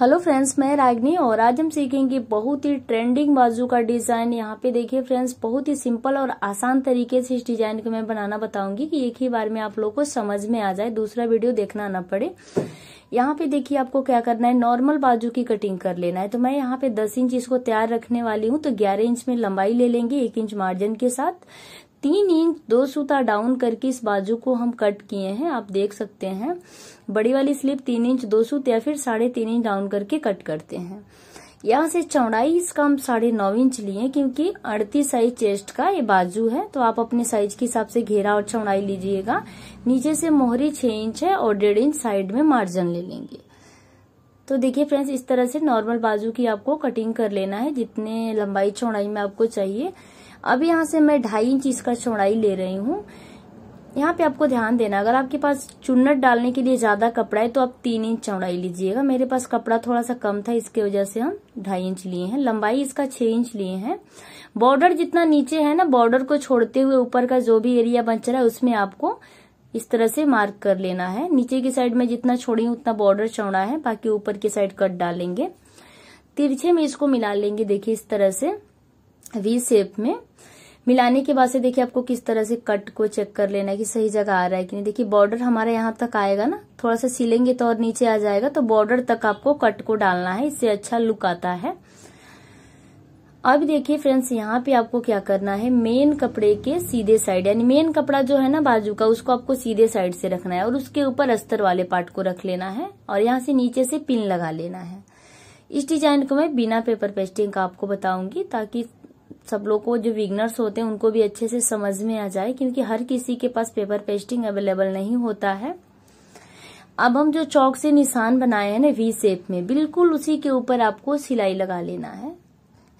hello friends मैं रागनी और आज हम सीखेंगे बहुत ही ट्रेंडिंग बाजू का डिजाइन यहाँ पे देखिए फ्रेंड्स बहुत ही सिंपल और आसान तरीके से इस डिजाइन को मैं बनाना बताऊंगी कि एक ही बार में आप लोगों को समझ में आ जाए दूसरा वीडियो देखना ना पड़े यहाँ पे देखिए आपको क्या करना है नॉर्मल बाजू की कटिंग कर लेना है तो मैं यहाँ पे दस इंच इसको तैयार रखने वाली हूँ तो ग्यारह इंच में लंबाई ले लेंगे एक इंच मार्जिन के साथ तीन इंच दो सूता डाउन करके इस बाजू को हम कट किए हैं आप देख सकते हैं बड़ी वाली स्लिप तीन इंच दो सूत या फिर साढ़े तीन इंच डाउन करके कट करते हैं यहाँ से चौड़ाई इसका हम साढ़े नौ इंच लिए क्योंकि अड़तीस साइज चेस्ट का ये बाजू है तो आप अपने साइज के हिसाब से घेरा और चौड़ाई लीजिएगा नीचे से मोहरी छह इंच है और डेढ़ इंच साइड में मार्जिन ले लेंगे तो देखिए फ्रेंड्स इस तरह से नॉर्मल बाजू की आपको कटिंग कर लेना है जितने लंबाई चौड़ाई में आपको चाहिए अब यहाँ से मैं ढाई इंच इसका चौड़ाई ले रही हूँ यहाँ पे आपको ध्यान देना अगर आपके पास चुन्नट डालने के लिए ज्यादा कपड़ा है तो आप तीन इंच चौड़ाई लीजिएगा मेरे पास कपड़ा थोड़ा सा कम था इसके वजह से हम ढाई इंच लिए हैं लंबाई इसका छह इंच लिए हैं बॉर्डर जितना नीचे है ना बॉर्डर को छोड़ते हुए ऊपर का जो भी एरिया बच रहा है उसमें आपको इस तरह से मार्क कर लेना है नीचे की साइड में जितना छोड़ी उतना बॉर्डर चौड़ा है बाकी ऊपर की साइड कट डालेंगे तिरछे में इसको मिला लेंगे देखिए इस तरह से वी शेप में मिलाने के बाद से देखिए आपको किस तरह से कट को चेक कर लेना है कि सही जगह आ रहा है कि नहीं देखिए बॉर्डर हमारा यहाँ तक आएगा ना थोड़ा सा सिलेंगे तो और नीचे आ जाएगा तो बॉर्डर तक आपको कट को डालना है इससे अच्छा लुक आता है अब देखिए फ्रेंड्स यहाँ पे आपको क्या करना है मेन कपड़े के सीधे साइड यानी मेन कपड़ा जो है ना बाजू का उसको आपको सीधे साइड से रखना है और उसके ऊपर अस्तर वाले पार्ट को रख लेना है और यहाँ से नीचे से पिन लगा लेना है इस डिजाइन को मैं बिना पेपर पेस्टिंग का आपको बताऊंगी ताकि सब लोग को जो विगनर्स होते हैं उनको भी अच्छे से समझ में आ जाए क्योंकि हर किसी के पास पेपर पेस्टिंग अवेलेबल नहीं होता है अब हम जो चौक से निशान बनाए हैं ना वी शेप में बिल्कुल उसी के ऊपर आपको सिलाई लगा लेना है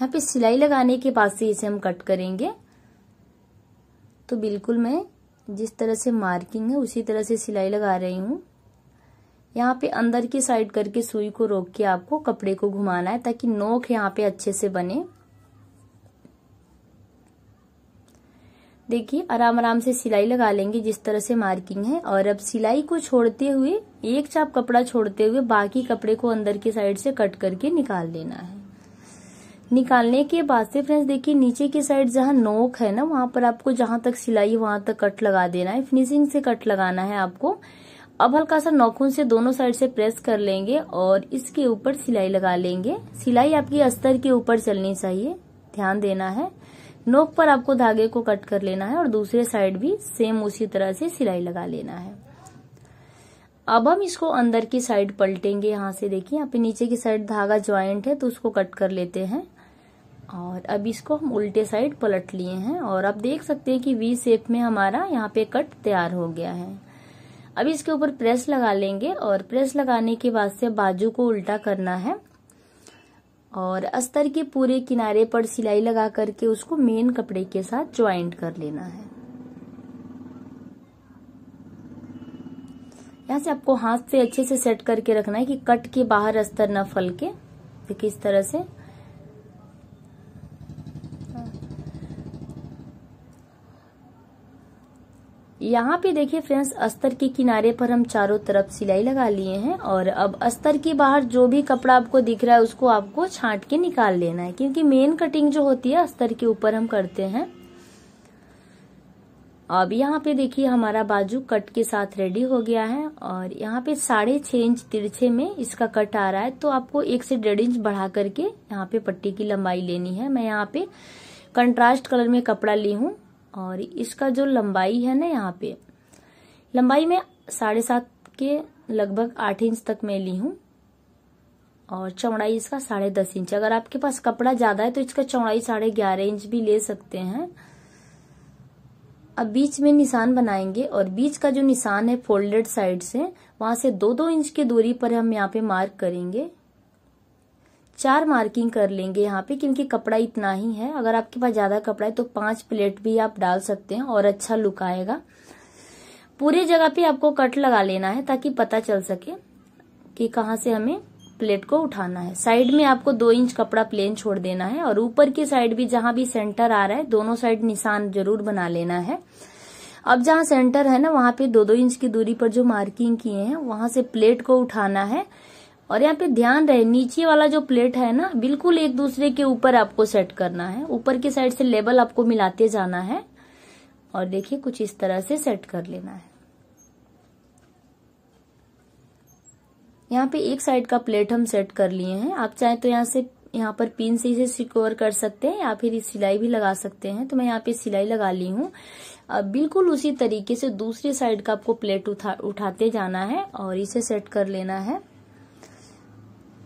यहाँ पे सिलाई लगाने के बाद से इसे हम कट करेंगे तो बिल्कुल मैं जिस तरह से मार्किंग है उसी तरह से सिलाई लगा रही हूँ यहाँ पे अंदर की साइड करके सुई को रोक के आपको कपड़े को घुमाना है ताकि नोक यहाँ पे अच्छे से बने देखिए आराम आराम से सिलाई लगा लेंगे जिस तरह से मार्किंग है और अब सिलाई को छोड़ते हुए एक चाप कपड़ा छोड़ते हुए बाकी कपड़े को अंदर की साइड से कट करके निकाल लेना है निकालने के बाद से फ्रेंड्स देखिए नीचे की साइड जहाँ नोक है ना वहां पर आपको जहां तक सिलाई वहां तक कट लगा देना है फिनिशिंग से कट लगाना है आपको अब हल्का सा नाखून से दोनों साइड से प्रेस कर लेंगे और इसके ऊपर सिलाई लगा लेंगे सिलाई आपकी अस्तर के ऊपर चलनी चाहिए ध्यान देना है नोक पर आपको धागे को कट कर लेना है और दूसरे साइड भी सेम उसी तरह से सिलाई लगा लेना है अब हम इसको अंदर की साइड पलटेंगे यहाँ से देखिए यहाँ पे नीचे की साइड धागा ज्वाइंट है तो उसको कट कर लेते हैं और अब इसको हम उल्टे साइड पलट लिए हैं और आप देख सकते हैं कि वी शेप में हमारा यहाँ पे कट तैयार हो गया है अब इसके ऊपर प्रेस लगा लेंगे और प्रेस लगाने के बाद से बाजू को उल्टा करना है और अस्तर के पूरे किनारे पर सिलाई लगा करके उसको मेन कपड़े के साथ ज्वाइंट कर लेना है यहाँ से आपको हाथ से अच्छे से सेट करके रखना है कि कट के बाहर अस्तर न फल के देखिए इस तरह से यहाँ पे देखिए फ्रेंड्स अस्तर के किनारे पर हम चारों तरफ सिलाई लगा लिए हैं और अब अस्तर के बाहर जो भी कपड़ा आपको दिख रहा है उसको आपको छांट के निकाल लेना है क्योंकि मेन कटिंग जो होती है अस्तर के ऊपर हम करते हैं अब यहाँ पे देखिए हमारा बाजू कट के साथ रेडी हो गया है और यहाँ पे साढ़े छः इंच तिरछे में इसका कट आ रहा है तो आपको एक से डेढ़ इंच बढ़ा करके यहाँ पे पट्टी की लंबाई लेनी है मैं यहाँ पे कंट्रास्ट कलर में कपड़ा ली हूँ और इसका जो लंबाई है ना यहाँ पे लंबाई में साढ़े सात के लगभग आठ इंच तक मैं ली हूँ और चौड़ाई इसका साढ़े दस इंच अगर आपके पास कपड़ा ज्यादा है तो इसका चौड़ाई साढ़े ग्यारह इंच भी ले सकते हैं अब बीच में निशान बनाएंगे और बीच का जो निशान है फोल्डेड साइड से वहां से दो दो इंच की दूरी पर हम यहाँ पे मार्क करेंगे चार मार्किंग कर लेंगे यहाँ पे क्योंकि कपड़ा इतना ही है अगर आपके पास ज़्यादा कपड़ा है तो पांच प्लेट भी आप डाल सकते हैं और अच्छा लुक आएगा पूरी जगह पे आपको कट लगा लेना है ताकि पता चल सके कि कहाँ से हमें प्लेट को उठाना है साइड में आपको दो इंच कपड़ा प्लेन छोड़ देना है और ऊपर की साइड भी जहां भी सेंटर आ रहा है दोनों साइड निशान जरूर बना लेना है अब जहां सेंटर है ना वहां पे दो दो इंच की दूरी पर जो मार्किंग किए हैं वहां से प्लेट को उठाना है और यहाँ पे ध्यान रहे नीचे वाला जो प्लेट है ना बिल्कुल एक दूसरे के ऊपर आपको सेट करना है ऊपर की साइड से लेबल आपको मिलाते जाना है और देखिए कुछ इस तरह से सेट कर लेना है यहाँ पे एक साइड का प्लेट हम सेट कर लिए हैं आप चाहे तो यहाँ से यहाँ पर पिन से इसे सिक्योर कर सकते हैं या फिर सिलाई भी लगा सकते हैं तो मैं यहाँ पे सिलाई लगा ली हूँ बिल्कुल उसी तरीके से दूसरी साइड का आपको प्लेट उठा उठाते जाना है और इसे सेट कर लेना है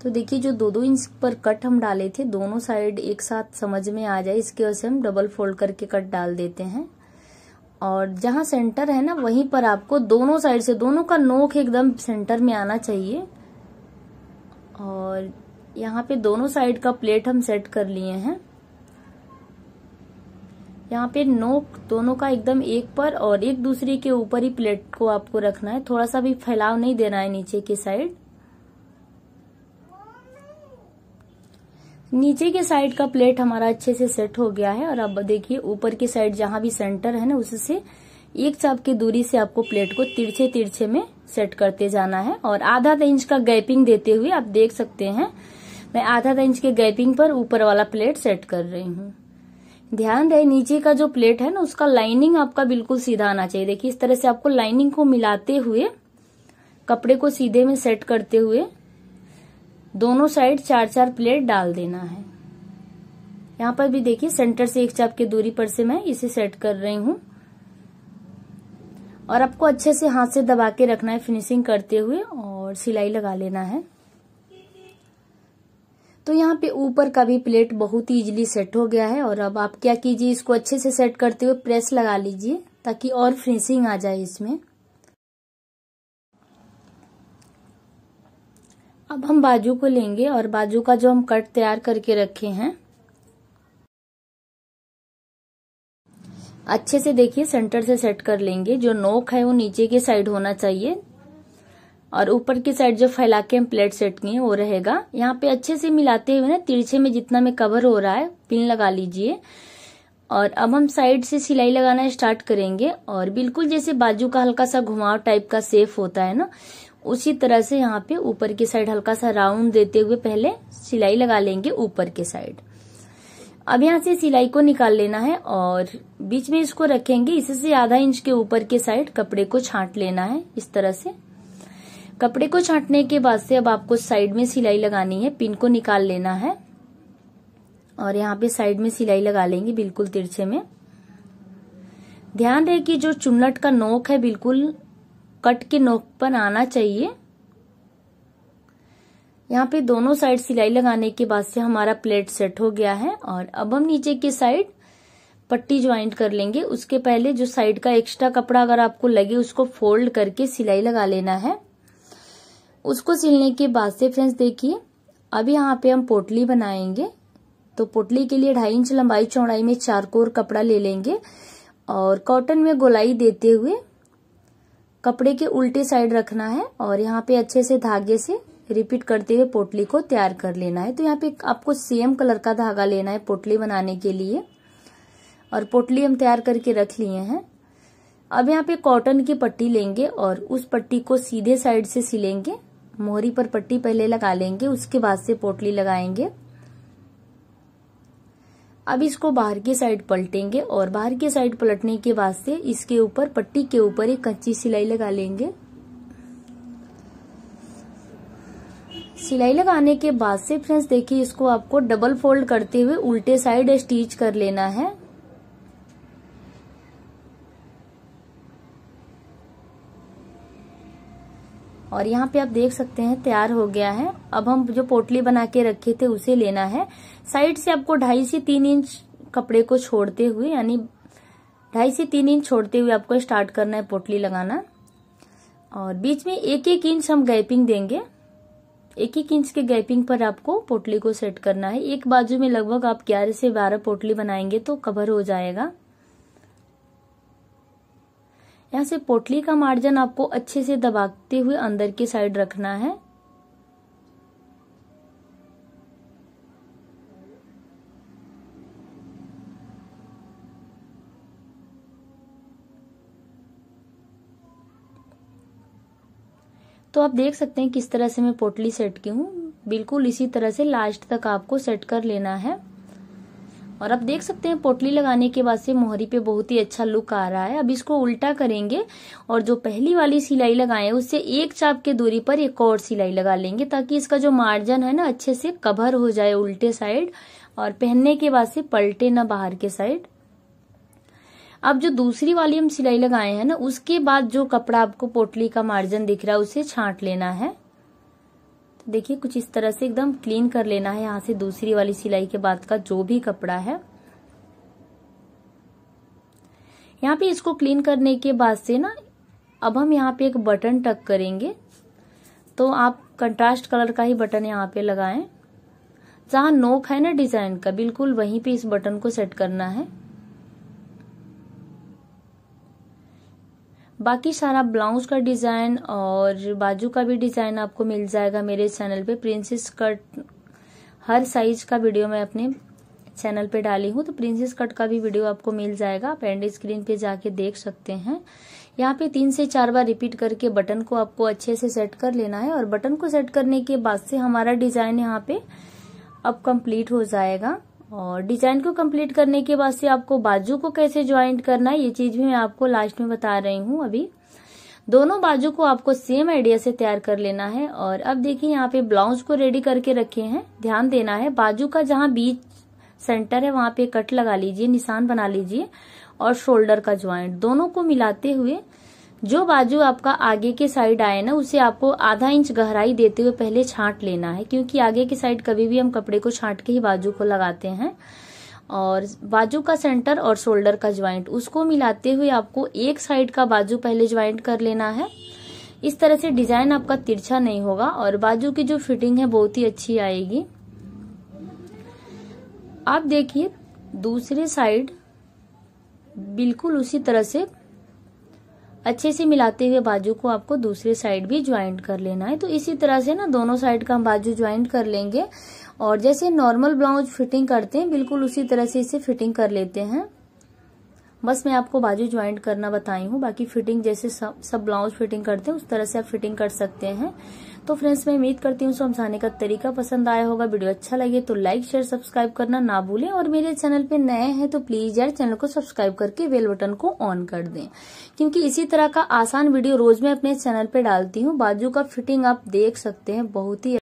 तो देखिए जो दो दो इंच पर कट हम डाले थे दोनों साइड एक साथ समझ में आ जाए इसकी वजह से हम डबल फोल्ड करके कट डाल देते हैं और जहाँ सेंटर है ना वहीं पर आपको दोनों साइड से दोनों का नोक एकदम सेंटर में आना चाहिए और यहाँ पे दोनों साइड का प्लेट हम सेट कर लिए हैं यहाँ पे नोक दोनों का एकदम एक पर और एक दूसरे के ऊपर ही प्लेट को आपको रखना है थोड़ा सा भी फैलाव नहीं देना है नीचे की साइड नीचे के साइड का प्लेट हमारा अच्छे से सेट हो गया है और अब देखिए ऊपर की साइड जहां भी सेंटर है ना उससे एक चाप की दूरी से आपको प्लेट को तिरछे तिरछे में सेट करते जाना है और आधा आधा इंच का गैपिंग देते हुए आप देख सकते हैं मैं आधा आधा इंच के गैपिंग पर ऊपर वाला प्लेट सेट कर रही हूँ ध्यान रहे नीचे का जो प्लेट है ना उसका लाइनिंग आपका बिल्कुल सीधा आना चाहिए देखिए इस तरह से आपको लाइनिंग को मिलाते हुए कपड़े को सीधे में सेट करते हुए दोनों साइड चार चार प्लेट डाल देना है यहाँ पर भी देखिए सेंटर से एक चाप की दूरी पर से मैं इसे सेट कर रही हूँ और आपको अच्छे से हाथ से दबा के रखना है फिनिशिंग करते हुए और सिलाई लगा लेना है तो यहाँ पे ऊपर का भी प्लेट बहुत ही इजिली सेट हो गया है और अब आप क्या कीजिए इसको अच्छे से सेट करते हुए प्रेस लगा लीजिए ताकि और फिनिशिंग आ जाए इसमें अब हम बाजू को लेंगे और बाजू का जो हम कट तैयार करके रखे हैं अच्छे से देखिए सेंटर से सेट कर लेंगे जो नोक है वो नीचे की साइड होना चाहिए और ऊपर की साइड जो फैला के हम प्लेट सेट किए वो रहेगा यहाँ पे अच्छे से मिलाते हुए ना तिरछे में जितना में कवर हो रहा है पिन लगा लीजिए और अब हम साइड से सिलाई लगाना स्टार्ट करेंगे और बिल्कुल जैसे बाजू का हल्का सा घुमाव टाइप का सेफ होता है ना उसी तरह से यहाँ पे ऊपर की साइड हल्का सा राउंड देते हुए पहले सिलाई लगा लेंगे ऊपर के साइड अब यहाँ से सिलाई को निकाल लेना है और बीच में इसको रखेंगे इससे से आधा इंच के ऊपर के साइड कपड़े को छांट लेना है इस तरह से कपड़े को छांटने के बाद से अब आपको साइड में सिलाई लगानी है पिन को निकाल लेना है और यहाँ पे साइड में सिलाई लगा लेंगे बिल्कुल तिरछे में ध्यान रहे कि जो चुन्नट का नोक है बिल्कुल कट के नोक पर आना चाहिए यहाँ पे दोनों साइड सिलाई लगाने के बाद से हमारा प्लेट सेट हो गया है और अब हम नीचे की साइड पट्टी ज्वाइंट कर लेंगे उसके पहले जो साइड का एक्स्ट्रा कपड़ा अगर आपको लगे उसको फोल्ड करके सिलाई लगा लेना है उसको सिलने के बाद से फ्रेंड्स देखिए अब यहाँ पे हम पोटली बनाएंगे तो पोटली के लिए ढाई इंच लंबाई चौड़ाई में चार कोर कपड़ा ले लेंगे और कॉटन में गोलाई देते हुए कपड़े के उल्टे साइड रखना है और यहाँ पे अच्छे से धागे से रिपीट करते हुए पोटली को तैयार कर लेना है तो यहाँ पे आपको सेम कलर का धागा लेना है पोटली बनाने के लिए और पोटली हम तैयार करके रख लिए हैं अब यहाँ पे कॉटन की पट्टी लेंगे और उस पट्टी को सीधे साइड से सिलेंगे मोहरी पर पट्टी पहले लगा लेंगे उसके बाद से पोटली लगाएंगे अब इसको बाहर की साइड पलटेंगे और बाहर की साइड पलटने के बाद से इसके ऊपर पट्टी के ऊपर एक कच्ची सिलाई लगा लेंगे सिलाई लगाने के बाद से फ्रेंड्स देखिए इसको आपको डबल फोल्ड करते हुए उल्टे साइड स्टिच कर लेना है और यहाँ पे आप देख सकते हैं तैयार हो गया है अब हम जो पोटली बना के रखे थे उसे लेना है साइड से आपको ढाई से तीन इंच कपड़े को छोड़ते हुए यानी ढाई से तीन इंच छोड़ते हुए आपको स्टार्ट करना है पोटली लगाना और बीच में एक एक इंच हम गैपिंग देंगे एक एक इंच के गैपिंग पर आपको पोटली को सेट करना है एक बाजू में लगभग आप ग्यारह से बारह पोटली बनाएंगे तो कवर हो जाएगा यहाँ से पोटली का मार्जिन आपको अच्छे से दबाते हुए अंदर की साइड रखना है तो आप देख सकते हैं किस तरह से मैं पोटली सेट की हूँ बिल्कुल इसी तरह से लास्ट तक आपको सेट कर लेना है और अब देख सकते हैं पोटली लगाने के बाद से मोहरी पे बहुत ही अच्छा लुक आ रहा है अब इसको उल्टा करेंगे और जो पहली वाली सिलाई लगाए उससे एक चाप के दूरी पर एक और सिलाई लगा लेंगे ताकि इसका जो मार्जन है ना अच्छे से कवर हो जाए उल्टे साइड और पहनने के बाद से पलटे ना बाहर के साइड अब जो दूसरी वाली हम सिलाई लगाए हैं ना उसके बाद जो कपड़ा आपको पोटली का मार्जिन दिख रहा है उसे छांट लेना है तो देखिए कुछ इस तरह से एकदम क्लीन कर लेना है यहाँ से दूसरी वाली सिलाई के बाद का जो भी कपड़ा है यहाँ पे इसको क्लीन करने के बाद से ना अब हम यहाँ पे एक बटन टक करेंगे तो आप कंट्रास्ट कलर का ही बटन यहाँ पे लगाएं जहां नोक है ना डिजाइन का बिल्कुल वहीं पे इस बटन को सेट करना है बाकी सारा ब्लाउज का डिज़ाइन और बाजू का भी डिज़ाइन आपको मिल जाएगा मेरे चैनल पे प्रिंसेस कट हर साइज का वीडियो मैं अपने चैनल पे डाली हूँ तो प्रिंसेस कट का भी वीडियो आपको मिल जाएगा आप एंड स्क्रीन पे जाके देख सकते हैं यहाँ पे तीन से चार बार रिपीट करके बटन को आपको अच्छे से सेट कर लेना है और बटन को सेट करने के बाद से हमारा डिजाइन यहाँ पे अब कंप्लीट हो जाएगा और डिजाइन को कंप्लीट करने के बाद से आपको बाजू को कैसे ज्वाइंट करना है ये चीज भी मैं आपको लास्ट में बता रही हूँ अभी दोनों बाजू को आपको सेम आइडिया से तैयार कर लेना है और अब देखिए यहाँ पे ब्लाउज को रेडी करके रखे हैं ध्यान देना है बाजू का जहाँ बीच सेंटर है वहां पे कट लगा लीजिए निशान बना लीजिए और शोल्डर का ज्वाइंट दोनों को मिलाते हुए जो बाजू आपका आगे के साइड आए ना उसे आपको आधा इंच गहराई देते हुए पहले छांट लेना है क्योंकि आगे के साइड कभी भी हम कपड़े को छांट के ही बाजू को लगाते हैं और बाजू का सेंटर और शोल्डर का ज्वाइंट उसको मिलाते हुए आपको एक साइड का बाजू पहले ज्वाइंट कर लेना है इस तरह से डिजाइन आपका तिरछा नहीं होगा और बाजू की जो फिटिंग है बहुत ही अच्छी आएगी आप देखिए दूसरे साइड बिल्कुल उसी तरह से अच्छे से मिलाते हुए बाजू को आपको दूसरी साइड भी ज्वाइंट कर लेना है तो इसी तरह से ना दोनों साइड का हम बाजू ज्वाइंट कर लेंगे और जैसे नॉर्मल ब्लाउज फिटिंग करते हैं बिल्कुल उसी तरह से इसे फिटिंग कर लेते हैं बस मैं आपको बाजू ज्वाइंट करना बताई हूँ बाकी फिटिंग जैसे सब सब ब्लाउज फिटिंग करते हैं उस तरह से आप फिटिंग कर सकते हैं तो फ्रेंड्स मैं उम्मीद करती हूँ समझाने का तरीका पसंद आया होगा वीडियो अच्छा लगे तो लाइक शेयर सब्सक्राइब करना ना भूलें और मेरे चैनल पे नए हैं तो प्लीज यार चैनल को सब्सक्राइब करके बेल बटन को ऑन कर दें क्योंकि इसी तरह का आसान वीडियो रोज मैं अपने चैनल पे डालती हूँ बाजू का फिटिंग आप देख सकते हैं बहुत ही